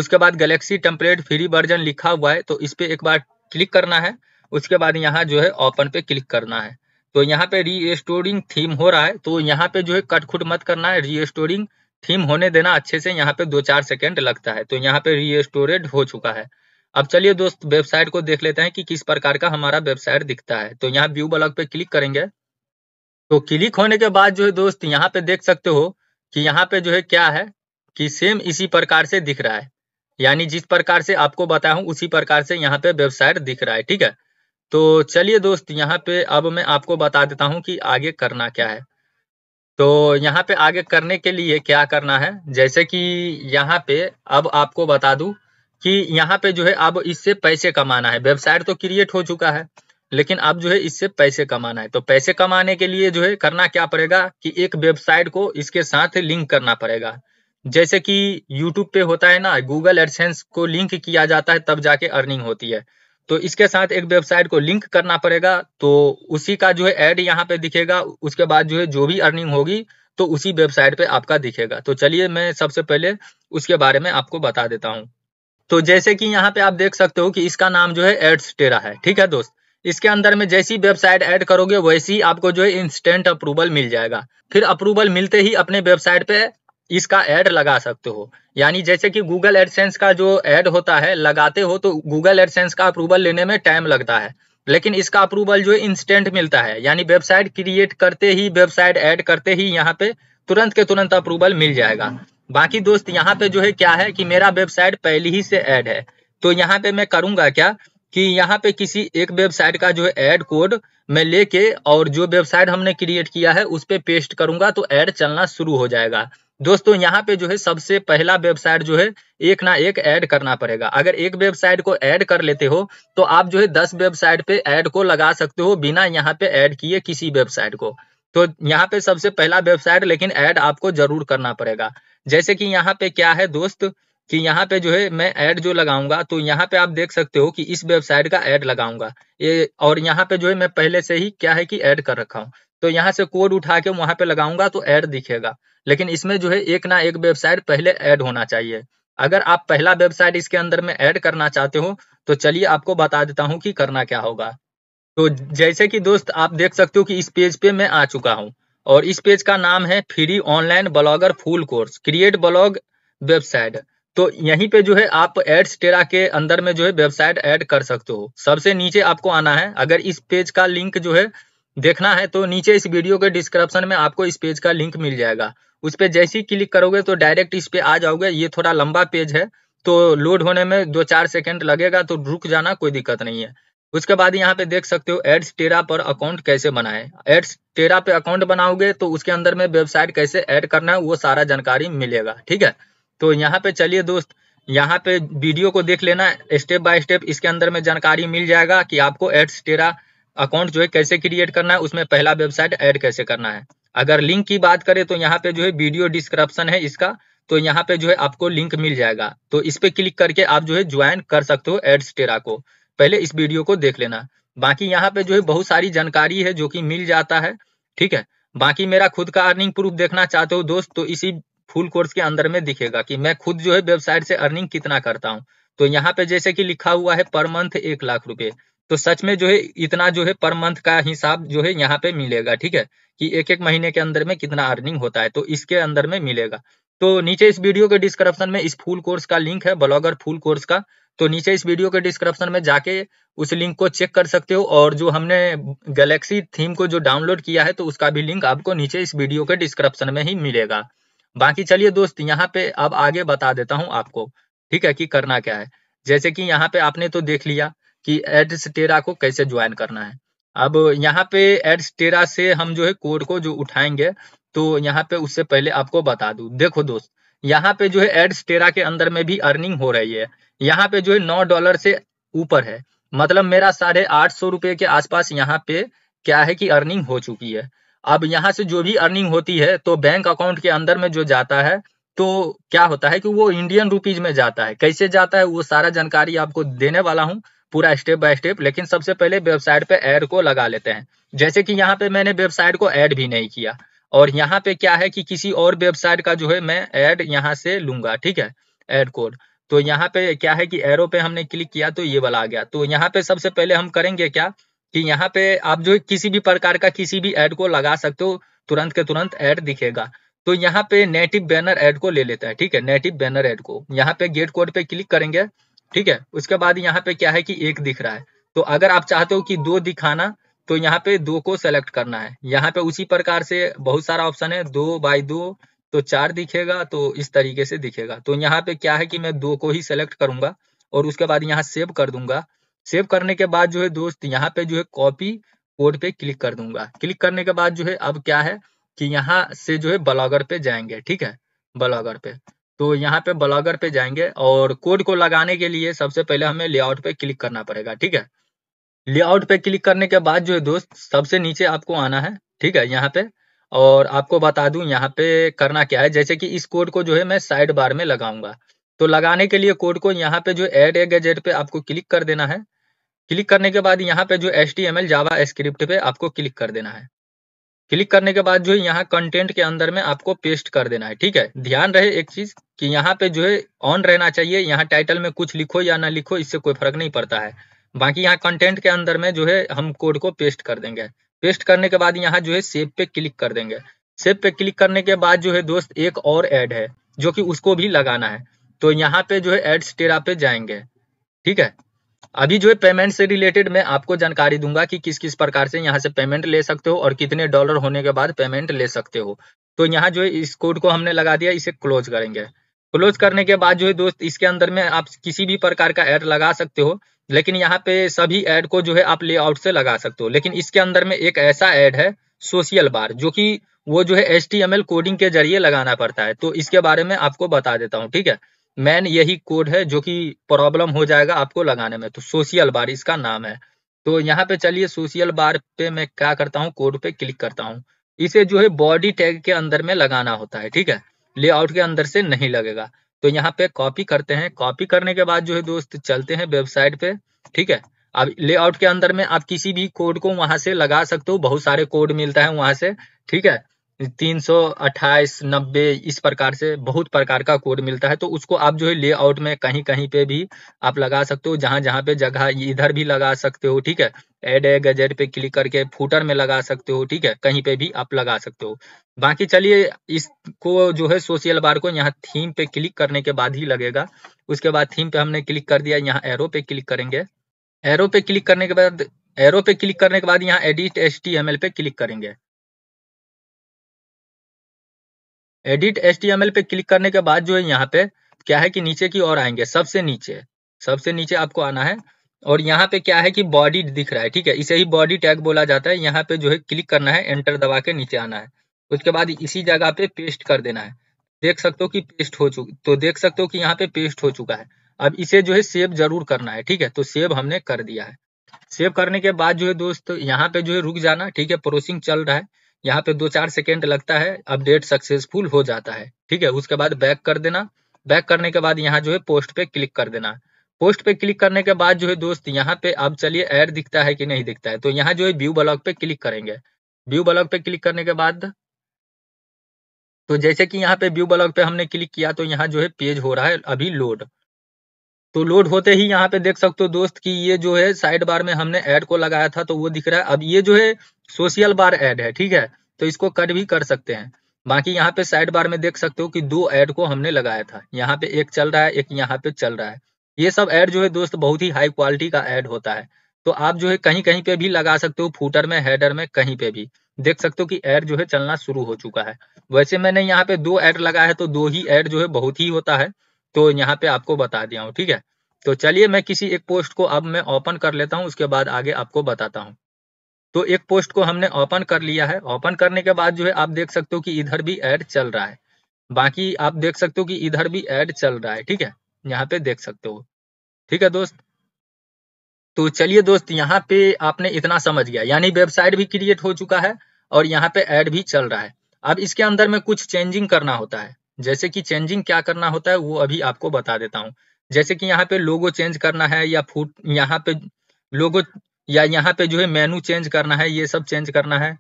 उसके बाद गैलेक्सी टेम्पलेट फ्री वर्जन लिखा हुआ है तो इस पे एक बार क्लिक करना है उसके बाद यहाँ जो है ओपन पे क्लिक करना है तो यहाँ पे रीस्टोरिंग थीम हो रहा है तो यहाँ पे जो है कटखुट मत करना है रीस्टोरिंग थीम होने देना अच्छे से यहाँ पे दो चार सेकेंड लगता है तो यहाँ पे रीस्टोरेड हो चुका है अब चलिए दोस्त वेबसाइट को देख लेते हैं कि किस प्रकार का हमारा वेबसाइट दिखता है तो यहाँ व्यू ब्लॉग पे क्लिक करेंगे तो क्लिक होने के बाद जो है दोस्त यहाँ पे देख सकते हो कि यहाँ पे जो है क्या है कि सेम इसी प्रकार से दिख रहा है यानी जिस प्रकार से आपको बताया हूँ उसी प्रकार से यहाँ पे वेबसाइट दिख रहा है ठीक है तो चलिए दोस्त यहाँ पे अब मैं आपको बता देता हूँ कि आगे करना क्या है तो यहाँ पे आगे करने के लिए क्या करना है जैसे कि यहाँ पे अब आपको बता दू कि यहाँ पे जो है अब इससे पैसे कमाना है वेबसाइट तो क्रिएट हो चुका है लेकिन अब जो है इससे पैसे कमाना है तो पैसे कमाने के लिए जो है करना क्या पड़ेगा कि एक वेबसाइट को इसके साथ लिंक करना पड़ेगा जैसे कि यूट्यूब पे होता है ना गूगल एडसेंस को लिंक किया जाता है तब जाके अर्निंग होती है तो इसके साथ एक वेबसाइट को लिंक करना पड़ेगा तो उसी का जो है एड यहाँ पे दिखेगा उसके बाद जो है जो भी अर्निंग होगी तो उसी वेबसाइट पे आपका दिखेगा तो चलिए मैं सबसे पहले उसके बारे में आपको बता देता हूँ तो जैसे कि यहाँ पे आप देख सकते हो कि इसका नाम जो है एड्स टेरा है ठीक है दोस्त इसके अंदर में जैसी वेबसाइट ऐड करोगे वैसी आपको जो है इंस्टेंट अप्रूवल मिल जाएगा फिर अप्रूवल मिलते ही अपने वेबसाइट पे इसका ऐड लगा सकते हो यानी जैसे कि गूगल एडसेंस का जो ऐड होता है लगाते हो तो गूगल एडसेंस का अप्रूवल लेने में टाइम लगता है लेकिन इसका अप्रूवल जो है इंस्टेंट मिलता है यानी वेबसाइट क्रिएट करते ही वेबसाइट ऐड करते ही यहाँ पे तुरंत के तुरंत अप्रूवल मिल जाएगा बाकी दोस्त यहाँ पे जो है क्या है कि मेरा वेबसाइट पहले ही से ऐड है तो यहाँ पे मैं करूंगा क्या कि यहाँ पे किसी एक वेबसाइट का जो है एड कोड मैं लेके और जो वेबसाइट हमने क्रिएट किया है उस पर पे पेस्ट करूंगा तो एड चलना शुरू हो जाएगा दोस्तों यहाँ पे जो है सबसे पहला वेबसाइट जो है एक ना एक ऐड करना पड़ेगा अगर एक वेबसाइट को ऐड कर लेते हो तो आप जो है दस वेबसाइट पे ऐड को लगा सकते हो बिना यहाँ पे ऐड किए किसी वेबसाइट को तो यहाँ पे सबसे पहला वेबसाइट लेकिन ऐड आपको जरूर करना पड़ेगा जैसे कि यहाँ पे क्या है दोस्त कि यहाँ पे जो है मैं ऐड जो लगाऊंगा तो यहाँ पे आप देख सकते हो कि इस वेबसाइट का ऐड लगाऊंगा ये और यहाँ पे जो है मैं पहले से ही क्या है कि ऐड कर रखा हूँ तो यहाँ से कोड उठा के वहां पे लगाऊंगा तो ऐड दिखेगा लेकिन इसमें जो है एक ना एक वेबसाइट पहले ऐड होना चाहिए अगर आप पहला वेबसाइट इसके अंदर में ऐड करना चाहते हो तो चलिए आपको बता देता हूँ कि करना क्या होगा तो जैसे कि दोस्त आप देख सकते हो कि इस पेज पे मैं आ चुका हूँ और इस पेज का नाम है free online blogger full course create blog website तो यहीं पे जो है आप एड्स टेरा के अंदर में जो है वेबसाइट ऐड कर सकते हो सबसे नीचे आपको आना है अगर इस पेज का लिंक जो है देखना है तो नीचे इस वीडियो के डिस्क्रिप्शन में आपको इस पेज का लिंक मिल जाएगा उस पर जैसे ही क्लिक करोगे तो डायरेक्ट इस पे आ जाओगे ये थोड़ा लंबा पेज है तो लोड होने में दो चार सेकेंड लगेगा तो रुक जाना कोई दिक्कत नहीं है उसके बाद यहाँ पे देख सकते हो एड्स टेरा पर अकाउंट कैसे बनाए एड्स टेरा पे अकाउंट बनाओगे तो उसके अंदर में वेबसाइट कैसे ऐड करना है वो सारा जानकारी मिलेगा ठीक है तो यहाँ पे चलिए दोस्त यहाँ पे वीडियो को देख लेना स्टेप बाय स्टेप इसके अंदर में जानकारी मिल जाएगा कि आपको एड्स टेरा अकाउंट जो है कैसे क्रिएट करना है उसमें पहला वेबसाइट ऐड कैसे करना है अगर लिंक की बात करें तो यहाँ पे जो है वीडियो डिस्क्रिप्शन है इसका तो यहाँ पे जो है आपको लिंक मिल जाएगा तो इस पे क्लिक करके आप जो है ज्वाइन कर सकते हो एड्स टेरा को पहले इस वीडियो को देख लेना बाकी यहाँ पे जो है बहुत सारी जानकारी है जो की मिल जाता है ठीक है बाकी मेरा खुद का अर्निंग प्रूफ देखना चाहते हो दोस्त तो इसी फुल कोर्स के अंदर में दिखेगा कि मैं खुद जो है वेबसाइट से अर्निंग कितना करता हूँ तो यहाँ पे जैसे कि लिखा हुआ है पर मंथ एक लाख रुपए तो सच में जो है इतना जो है पर मंथ का हिसाब जो है यहाँ पे मिलेगा ठीक है कि एक एक महीने के अंदर में कितना अर्निंग होता है तो इसके अंदर में मिलेगा तो नीचे इस वीडियो के डिस्क्रिप्शन में इस फुल कोर्स का लिंक है ब्लॉगर फुल कोर्स का तो नीचे इस वीडियो के डिस्क्रिप्शन में जाके उस लिंक को चेक कर सकते हो और जो हमने गैलेक्सी थीम को जो डाउनलोड किया है तो उसका भी लिंक आपको नीचे इस वीडियो के डिस्क्रिप्शन में ही मिलेगा बाकी चलिए दोस्त यहाँ पे अब आगे बता देता हूँ आपको ठीक है कि करना क्या है जैसे कि यहाँ पे आपने तो देख लिया कि एडस्टेरा को कैसे ज्वाइन करना है अब यहाँ पे एडस्टेरा से हम जो है कोड को जो उठाएंगे तो यहाँ पे उससे पहले आपको बता दू देखो दोस्त यहाँ पे जो है एडस्टेरा के अंदर में भी अर्निंग हो रही है यहाँ पे जो है नौ डॉलर से ऊपर है मतलब मेरा साढ़े आठ सौ रुपए के आसपास यहाँ पे क्या है कि अर्निंग हो चुकी है अब यहाँ से जो भी अर्निंग होती है तो बैंक अकाउंट के अंदर में जो जाता है तो क्या होता है कि वो इंडियन रुपीज में जाता है कैसे जाता है वो सारा जानकारी आपको देने वाला हूँ पूरा स्टेप बाय स्टेप लेकिन सबसे पहले वेबसाइट पे ऐड को लगा लेते हैं जैसे कि यहाँ पे मैंने वेबसाइट को ऐड भी नहीं किया और यहाँ पे क्या है कि किसी और वेबसाइट का जो है मैं ऐड यहाँ से लूंगा ठीक है ऐड कोड तो यहाँ पे क्या है कि एरो पे हमने क्लिक किया तो ये वाला आ गया तो यहाँ पे सबसे पहले हम करेंगे क्या कि यहाँ पे आप जो किसी भी प्रकार का किसी भी एड को लगा सकते हो तुरंत के तुरंत एड दिखेगा तो यहाँ पे नेटिव बैनर एड को ले लेता है ठीक है नेटिव बैनर एड को यहाँ पे गेट कोड पे क्लिक करेंगे ठीक है उसके बाद यहाँ पे क्या है कि एक दिख रहा है तो अगर आप चाहते हो कि दो दिखाना तो यहाँ पे दो को सेलेक्ट करना है यहाँ पे उसी प्रकार से बहुत सारा ऑप्शन है दो बाई दो तो चार दिखेगा तो इस तरीके से दिखेगा तो यहाँ पे क्या है कि मैं दो को ही सेलेक्ट करूंगा और उसके बाद यहाँ सेव कर दूंगा सेव करने के बाद जो है दोस्त यहाँ पे जो है कॉपी कोड पे क्लिक कर दूंगा क्लिक करने के बाद जो है अब क्या है कि यहाँ से जो है ब्लॉगर पे जाएंगे ठीक है ब्लॉगर पे तो यहाँ पे ब्लॉगर पे जाएंगे और कोड को लगाने के लिए सबसे पहले हमें लेआउट पे क्लिक करना पड़ेगा ठीक है लेआउट पे क्लिक करने के बाद जो है दोस्त सबसे नीचे आपको आना है ठीक है यहाँ पे और आपको बता दूं यहाँ पे करना क्या है जैसे कि इस कोड को जो है मैं साइड बार में लगाऊंगा तो लगाने के लिए कोड को यहाँ पे जो एड ए गैजेट पे आपको क्लिक कर देना है क्लिक करने के बाद यहाँ पे जो S T M L JavaScript पे आपको क्लिक कर देना है क्लिक करने के बाद जो है यहाँ कंटेंट के अंदर में आपको पेस्ट कर देना है ठीक है ध्यान रहे एक चीज कि यहाँ पे जो है ऑन रहना चाहिए यहाँ टाइटल में कुछ लिखो या ना लिखो इससे कोई फर्क नहीं पड़ता है बाकी यहाँ कंटेंट के अंदर में जो है हम कोड को पेस्ट कर देंगे पेस्ट करने के बाद यहाँ जो है सेब पे क्लिक कर देंगे सेब पे क्लिक करने के बाद जो है दोस्त एक और एड है जो कि उसको भी लगाना है तो यहाँ पे जो है एड्स टेरा पे जाएंगे ठीक है अभी जो है पेमेंट से रिलेटेड मैं आपको जानकारी दूंगा कि किस किस प्रकार से यहाँ से पेमेंट ले सकते हो और कितने डॉलर होने के बाद पेमेंट ले सकते हो तो यहाँ जो है इस कोड को हमने लगा दिया इसे क्लोज करेंगे क्लोज करने के बाद जो है दोस्त इसके अंदर में आप किसी भी प्रकार का एड लगा सकते हो लेकिन यहाँ पे सभी एड को जो है आप लेआउट से लगा सकते हो लेकिन इसके अंदर में एक ऐसा एड है सोशियल बार जो कि वो जो है एच कोडिंग के जरिए लगाना पड़ता है तो इसके बारे में आपको बता देता हूँ ठीक है मेन यही कोड है जो कि प्रॉब्लम हो जाएगा आपको लगाने में तो सोशियल बार इसका नाम है तो यहाँ पे चलिए सोशियल बार पे मैं क्या करता हूँ कोड पे क्लिक करता हूँ इसे जो है बॉडी टैग के अंदर में लगाना होता है ठीक है लेआउट के अंदर से नहीं लगेगा तो यहाँ पे कॉपी करते हैं कॉपी करने के बाद जो है दोस्त चलते हैं वेबसाइट पे ठीक है अब लेआउट के अंदर में आप किसी भी कोड को वहां से लगा सकते हो बहुत सारे कोड मिलता है वहां से ठीक है तीन सौ अट्ठाईस नब्बे इस प्रकार से बहुत प्रकार का कोड मिलता है तो उसको आप जो है लेआउट में कहीं कहीं पे भी आप लगा सकते हो जहां जहां पे जगह इधर भी लगा सकते हो ठीक है एड ए गजेट पे क्लिक करके फूटर में लगा सकते हो ठीक है कहीं पे भी आप लगा सकते हो बाकी चलिए इसको जो है सोशल बार को यहाँ थीम पे क्लिक करने के बाद ही लगेगा उसके बाद थीम पे हमने क्लिक कर दिया यहाँ एरो पे क्लिक करेंगे एरो पे क्लिक करने के बाद एरो पे क्लिक करने के बाद यहाँ एडिट एच पे क्लिक करेंगे एडिट एल पे क्लिक करने के बाद जो है यहाँ पे क्या है कि नीचे की ओर आएंगे सबसे नीचे सबसे नीचे आपको आना है और यहाँ पे क्या है कि बॉडी दिख रहा है ठीक है इसे ही बॉडी टैग बोला जाता है यहाँ पे जो है क्लिक करना है एंटर दबा के नीचे आना है उसके बाद इसी जगह पे पेस्ट कर देना है देख सकते हो कि पेस्ट हो चुकी तो देख सकते हो कि यहाँ पे पेस्ट हो चुका है अब इसे जो है सेव जरूर करना है ठीक है तो सेव हमने कर दिया है सेव करने के बाद जो है दोस्त यहाँ पे जो है रुक जाना ठीक है प्रोसेसिंग चल रहा है यहाँ पे दो चार सेकेंड लगता है अपडेट सक्सेसफुल हो जाता है ठीक है उसके बाद बैक कर देना बैक करने के बाद यहाँ जो है पोस्ट पे क्लिक कर देना पोस्ट पे क्लिक करने के बाद जो है दोस्त यहाँ पे अब चलिए एड दिखता है कि नहीं दिखता है तो यहाँ जो है व्यू ब्लॉग पे क्लिक करेंगे व्यू ब्लॉग पे क्लिक करने के बाद तो जैसे कि यहाँ पे व्यू ब्लॉग पे हमने क्लिक किया तो यहाँ जो है पेज हो रहा है अभी लोड तो लोड होते ही यहाँ पे देख सकते हो दोस्त कि ये जो है साइड बार में हमने ऐड को लगाया था तो वो दिख रहा है अब ये जो है सोशल बार ऐड है ठीक है तो इसको कट भी कर सकते हैं बाकी यहाँ पे साइड बार में देख सकते हो कि दो ऐड को हमने लगाया था यहाँ पे एक चल रहा है एक यहाँ पे चल रहा है ये सब ऐड जो है दोस्त बहुत ही हाई क्वालिटी का ऐड होता है तो आप जो है कहीं कहीं पे भी लगा सकते हो फूटर में हेडर में कहीं पे भी देख सकते हो कि एड जो है चलना शुरू हो चुका है वैसे मैंने यहाँ पे दो एड लगाया है तो दो ही एड जो है बहुत ही होता है तो यहाँ पे आपको बता दिया हूँ ठीक है तो चलिए मैं किसी एक पोस्ट को अब मैं ओपन कर लेता हूँ उसके बाद आगे आपको बताता हूँ तो एक पोस्ट को हमने ओपन कर लिया है ओपन करने के बाद जो है आप देख सकते हो कि इधर भी एड चल रहा है बाकी आप देख सकते हो कि इधर भी एड चल रहा है ठीक है यहाँ पे देख सकते हो ठीक है दोस्त तो चलिए दोस्त यहाँ पे आपने इतना समझ गया यानी वेबसाइट भी क्रिएट हो चुका है और यहाँ पे एड भी चल रहा है अब इसके अंदर में कुछ चेंजिंग करना होता है जैसे कि चेंजिंग क्या करना होता है वो अभी आपको बता देता हूँ जैसे कि यहाँ पे लोगो चेंज करना है या फूट यहाँ पे लोगो या यहाँ पे जो है मेनू चेंज करना है ये सब चेंज करना है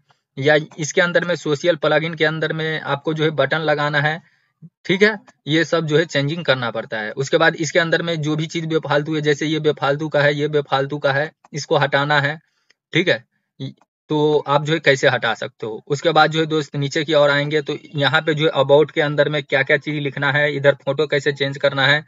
या इसके अंदर में सोशल प्लगइन के अंदर में आपको जो है बटन लगाना है ठीक है ये सब जो है चेंजिंग करना पड़ता है उसके बाद इसके अंदर में जो भी चीज बेफालतू है जैसे ये बेफालतू का है ये बेफालतू का है इसको हटाना है ठीक है तो आप जो है कैसे हटा सकते हो उसके बाद जो है दोस्त नीचे की ओर आएंगे तो यहाँ पे जो है अबाउट के अंदर में क्या क्या चीज लिखना है इधर फोटो कैसे चेंज करना है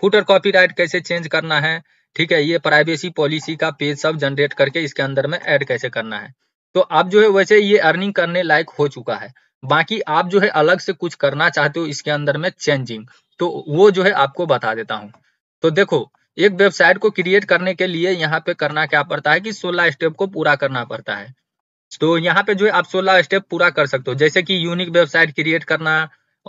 फुटर कॉपीराइट कैसे चेंज करना है ठीक है ये प्राइवेसी पॉलिसी का पेज सब जनरेट करके इसके अंदर में ऐड कैसे करना है तो आप जो है वैसे ये अर्निंग करने लायक हो चुका है बाकी आप जो है अलग से कुछ करना चाहते हो इसके अंदर में चेंजिंग तो वो जो है आपको बता देता हूँ तो देखो एक वेबसाइट को क्रिएट करने के लिए यहाँ पे करना क्या पड़ता है कि 16 स्टेप को पूरा करना पड़ता है तो यहाँ पे जो है आप 16 स्टेप पूरा कर सकते हो जैसे कि यूनिक वेबसाइट क्रिएट करना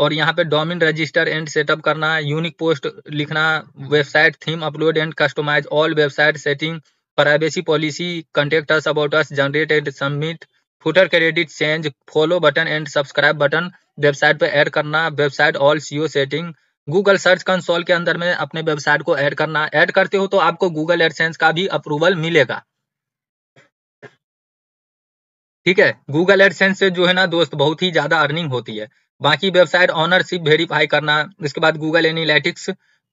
और यहाँ पे डोमिन रजिस्टर एंड सेटअप करना यूनिक पोस्ट लिखना website theme upload and customize all website setting privacy policy contact us about us generate and submit footer credit change follow button and subscribe button website पे add करना website all SEO setting Google search console के अंदर में अपने website को add करना add करते हो तो आपको गूगल एडसेंस का भी अप्रूवल मिलेगा ठीक है गूगल एडसेंस से जो है ना दोस्त बहुत ही ज्यादा अर्निंग होती है बाकी वेबसाइट ऑनरशिप वेरीफाई करना इसके बाद गूगल एनिलेटिक्स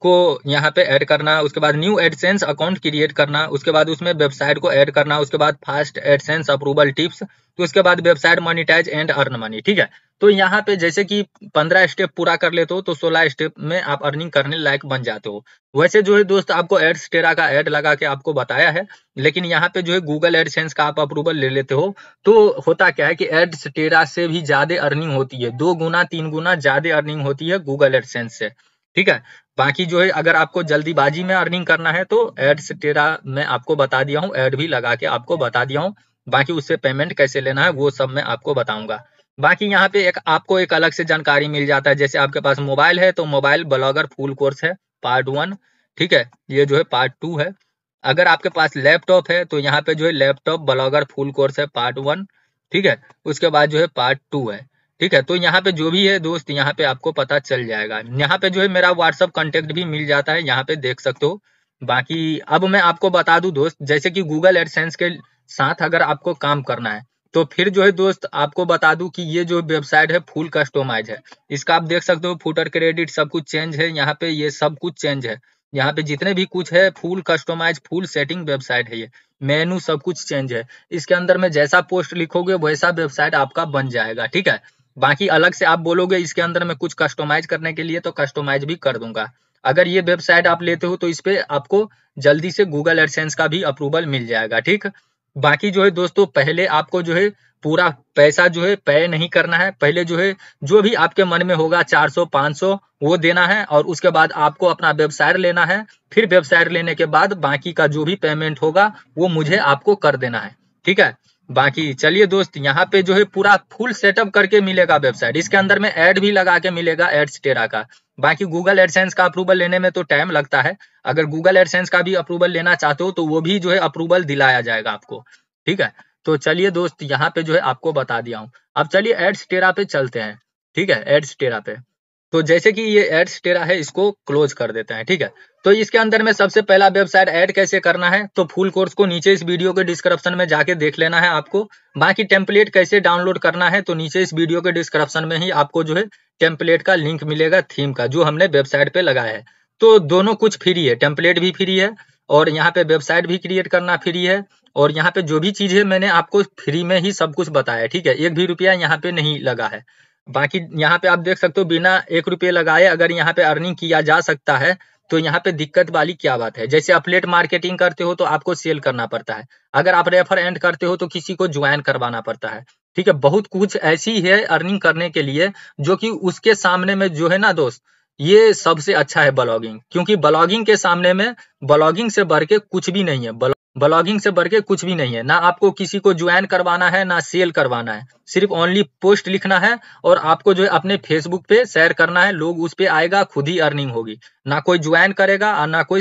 को यहाँ पे ऐड करना उसके बाद न्यू एडसेंस अकाउंट क्रिएट करना उसके बाद उसमें वेबसाइट को ऐड करना उसके बाद फास्ट एडसेंस अप्रूवल टिप्स तो उसके बाद website monetize and earn money ठीक है तो यहाँ पे जैसे कि पंद्रह स्टेप पूरा कर लेते हो तो सोलह स्टेप में आप अर्निंग करने लायक बन जाते हो वैसे जो है दोस्त आपको एड्स टेरा का एड लगा के आपको बताया है लेकिन यहाँ पे जो है गूगल एडसेंस का आप अप्रूवल ले लेते हो तो होता क्या है कि एड्स टेरा से भी ज्यादा अर्निंग होती है दो गुना तीन गुना ज्यादा अर्निंग होती है गूगल एडसेंस से ठीक है बाकी जो है अगर आपको जल्दीबाजी में अर्निंग करना है तो एड टेरा मैं आपको बता दिया हूँ एड भी लगा के आपको बता दिया हूँ बाकी उससे पेमेंट कैसे लेना है वो सब मैं आपको बताऊंगा बाकी यहाँ पे एक आपको एक अलग से जानकारी मिल जाता है जैसे आपके पास मोबाइल है तो मोबाइल ब्लॉगर फुल कोर्स है पार्ट वन ठीक है ये जो है पार्ट टू है अगर आपके पास लैपटॉप है तो यहाँ पे जो है लैपटॉप ब्लॉगर फुल कोर्स है पार्ट वन ठीक है उसके बाद जो है पार्ट टू है ठीक है तो यहाँ पे जो भी है दोस्त यहाँ पे आपको पता चल जाएगा यहाँ पे जो है मेरा व्हाट्सअप कॉन्टेक्ट भी मिल जाता है यहाँ पे देख सकते हो बाकी अब मैं आपको बता दू दोस्त जैसे की गूगल एडसेंस के साथ अगर आपको काम करना है तो फिर जो है दोस्त आपको बता दूं कि ये जो वेबसाइट है फुल कस्टोमाइज है इसका आप देख सकते हो फूटर क्रेडिट सब कुछ चेंज है यहाँ पे ये सब कुछ चेंज है यहाँ पे जितने भी कुछ है full customise full setting website है ये मेनू सब कुछ चेंज है इसके अंदर में जैसा पोस्ट लिखोगे वैसा वेबसाइट आपका बन जाएगा ठीक है बाकी अलग से आप बोलोगे इसके अंदर में कुछ कस्टोमाइज करने के लिए तो कस्टोमाइज भी कर दूंगा अगर ये वेबसाइट आप लेते हो तो इस पर आपको जल्दी से गूगल एडसेंस का भी अप्रूवल मिल जाएगा ठीक बाकी जो है दोस्तों पहले आपको जो है पूरा पैसा जो है पे नहीं करना है पहले जो है जो भी आपके मन में होगा 400 500 वो देना है और उसके बाद आपको अपना वेबसाइट लेना है फिर वेबसाइट लेने के बाद बाकी का जो भी पेमेंट होगा वो मुझे आपको कर देना है ठीक है बाकी चलिए दोस्त यहाँ पे जो है पूरा फुल सेटअप करके मिलेगा वेबसाइट इसके अंदर में एड भी लगा के मिलेगा एड्स टेरा का बाकी गूगल एडसेंस का अप्रूवल लेने में तो टाइम लगता है अगर गूगल एडसेंस का भी अप्रूवल लेना चाहते हो तो वो भी जो है अप्रूवल दिलाया जाएगा आपको ठीक है तो चलिए दोस्त यहाँ पे जो है आपको बता दिया हूँ अब चलिए एड्स टेरा पे चलते हैं ठीक है एड्स टेरा पे तो जैसे कि ये एड्स टेरा है इसको क्लोज कर देते हैं ठीक है तो इसके अंदर में सबसे पहला वेबसाइट ऐड कैसे करना है तो फुल कोर्स को नीचे इस वीडियो के डिस्क्रिप्शन में जाके देख लेना है आपको बाकी टेम्पलेट कैसे डाउनलोड करना है तो नीचे इस वीडियो के डिस्क्रिप्शन में ही आपको जो है टेम्पलेट का लिंक मिलेगा थीम का जो हमने वेबसाइट पे लगाया है तो दोनों कुछ फ्री है टेम्पलेट भी फ्री है और यहाँ पे वेबसाइट भी क्रिएट करना फ्री है और यहाँ पे जो भी चीज है मैंने आपको फ्री में ही सब कुछ बताया ठीक है एक भी रुपया यहाँ पे नहीं लगा है बाकी यहाँ पे आप देख सकते हो बिना एक रुपये लगाए अगर यहाँ पे अर्निंग किया जा सकता है तो यहाँ पे दिक्कत वाली क्या बात है जैसे अपलेट मार्केटिंग करते हो तो आपको सेल करना पड़ता है अगर आप रेफर एंड करते हो तो किसी को ज्वाइन करवाना पड़ता है ठीक है बहुत कुछ ऐसी है अर्निंग करने के लिए जो कि उसके सामने में जो है ना दोस्त ये सबसे अच्छा है ब्लॉगिंग क्योंकि ब्लॉगिंग के सामने में ब्लॉगिंग से बढ़ के कुछ भी नहीं है ब्लॉगिंग से बढ़ के कुछ भी नहीं है ना आपको किसी को ज्वाइन करवाना है ना सेल करवाना है सिर्फ ओनली पोस्ट लिखना है और आपको जो है अपने फेसबुक पे शेयर करना है लोग उस पर आएगा खुद ही अर्निंग होगी ना कोई ज्वाइन करेगा और ना कोई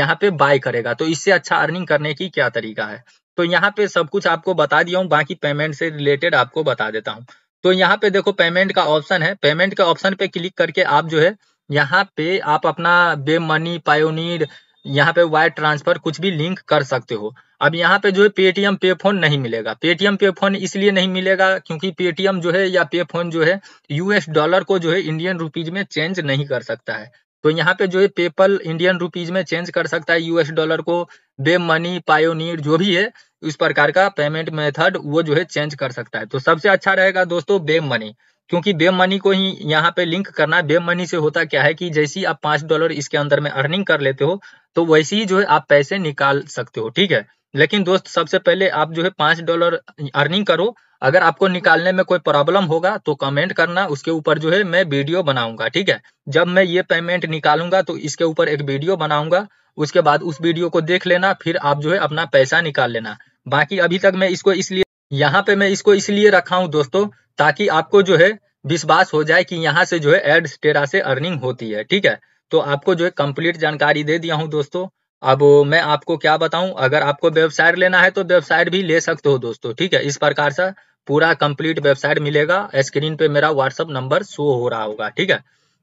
यहाँ पे बाय करेगा तो इससे अच्छा अर्निंग करने की क्या तरीका है तो यहाँ पे सब कुछ आपको बता दिया हूँ बाकी पेमेंट से रिलेटेड आपको बता देता हूँ तो यहाँ पे देखो पेमेंट का ऑप्शन है पेमेंट का ऑप्शन पे क्लिक करके आप जो है यहाँ पे आप अपना बे मनी पायोनीर यहाँ पे वायर ट्रांसफर कुछ भी लिंक कर सकते हो अब यहाँ पे जो है पेटीएम पे फोन नहीं मिलेगा पेटीएम पे फोन इसलिए नहीं मिलेगा क्योंकि पेटीएम जो है या पे फोन जो है यूएस डॉलर को जो है इंडियन रुपीज में चेंज नहीं कर सकता है तो यहाँ पे जो है पेपल इंडियन रुपीज में चेंज कर सकता है यूएस डॉलर को बे मनी पायोनीर जो भी है इस प्रकार का पेमेंट मेथड वो जो है चेंज कर सकता है तो सबसे अच्छा रहेगा दोस्तों बे मनी क्योंकि बे मनी को ही यहाँ पे लिंक करना बे मनी से होता क्या है कि जैसी आप पांच डॉलर इसके अंदर में अर्निंग कर लेते हो तो वैसे ही जो है आप पैसे निकाल सकते हो ठीक है लेकिन दोस्त सबसे पहले आप जो है पांच डॉलर अर्निंग करो अगर आपको निकालने में कोई प्रॉब्लम होगा तो कमेंट करना उसके ऊपर जो है मैं वीडियो बनाऊंगा ठीक है जब मैं ये पेमेंट निकालूंगा तो इसके ऊपर एक वीडियो बनाऊंगा उसके बाद उस वीडियो को देख लेना फिर आप जो है अपना पैसा निकाल लेना बाकी अभी तक मैं इसको इसलिए यहाँ पे मैं इसको इसलिए रखा हूँ दोस्तों ताकि आपको जो है विश्वास हो जाए कि यहाँ से जो है एड्स टेरा से अर्निंग होती है ठीक है तो आपको जो है कंप्लीट जानकारी दे दिया हूँ दोस्तों अब मैं आपको क्या बताऊं अगर आपको वेबसाइट लेना है तो वेबसाइट भी ले सकते हो दोस्तों ठीक है इस प्रकार से पूरा कंप्लीट वेबसाइट मिलेगा स्क्रीन पे मेरा व्हाट्सअप नंबर शो हो रहा होगा ठीक है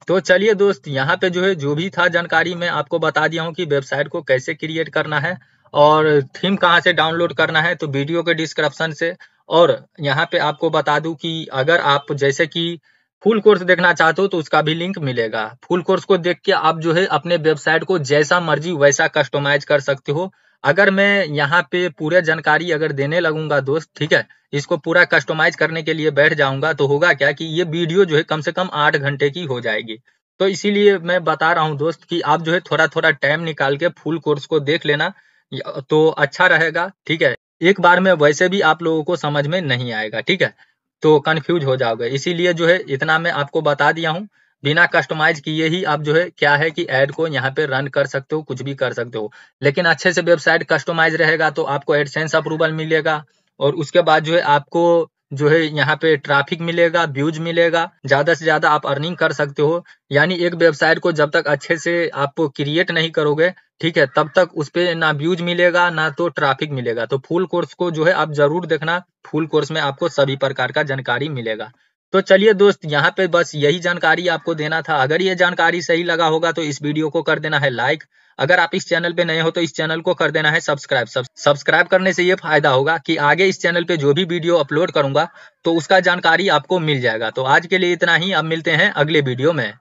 तो चलिए दोस्त यहाँ पे जो है जो भी था जानकारी मैं आपको बता दिया हूँ कि वेबसाइट को कैसे क्रिएट करना है और थीम कहाँ से डाउनलोड करना है तो वीडियो के डिस्क्रिप्शन से और यहाँ पे आपको बता दूं कि अगर आप जैसे कि फुल कोर्स देखना चाहते हो तो उसका भी लिंक मिलेगा फुल कोर्स को देख के आप जो है अपने वेबसाइट को जैसा मर्जी वैसा कस्टमाइज कर सकते हो अगर मैं यहाँ पे पूरे जानकारी अगर देने लगूंगा दोस्त ठीक है इसको पूरा कस्टमाइज करने के लिए बैठ जाऊंगा तो होगा क्या कि ये वीडियो जो है कम से कम आठ घंटे की हो जाएगी तो इसीलिए मैं बता रहा हूँ दोस्त कि आप जो है थोड़ा थोड़ा टाइम निकाल के फुल कोर्स को देख लेना तो अच्छा रहेगा ठीक है एक बार में वैसे भी आप लोगों को समझ में नहीं आएगा ठीक है तो कन्फ्यूज हो जाओगे इसीलिए जो है इतना मैं आपको बता दिया हूँ बिना कस्टमाइज किए ही आप जो है क्या है कि ऐड को यहाँ पे रन कर सकते हो कुछ भी कर सकते हो लेकिन अच्छे से वेबसाइट कस्टमाइज रहेगा तो आपको एडसेंस अप्रूवल मिलेगा और उसके बाद जो है आपको जो है यहाँ पे ट्रैफिक मिलेगा व्यूज मिलेगा ज्यादा से ज्यादा आप अर्निंग कर सकते हो यानी एक वेबसाइट को जब तक अच्छे से आप क्रिएट नहीं करोगे ठीक है तब तक उस पर ना व्यूज मिलेगा ना तो ट्रैफिक मिलेगा तो फुल कोर्स को जो है आप जरूर देखना फुल कोर्स में आपको सभी प्रकार का जानकारी मिलेगा तो चलिए दोस्त यहाँ पे बस यही जानकारी आपको देना था अगर ये जानकारी सही लगा होगा तो इस वीडियो को कर देना है लाइक अगर आप इस चैनल पे नए हो तो इस चैनल को कर देना है सब्सक्राइब सब्सक्राइब करने से ये फायदा होगा कि आगे इस चैनल पे जो भी वीडियो अपलोड करूंगा तो उसका जानकारी आपको मिल जाएगा तो आज के लिए इतना ही अब मिलते हैं अगले वीडियो में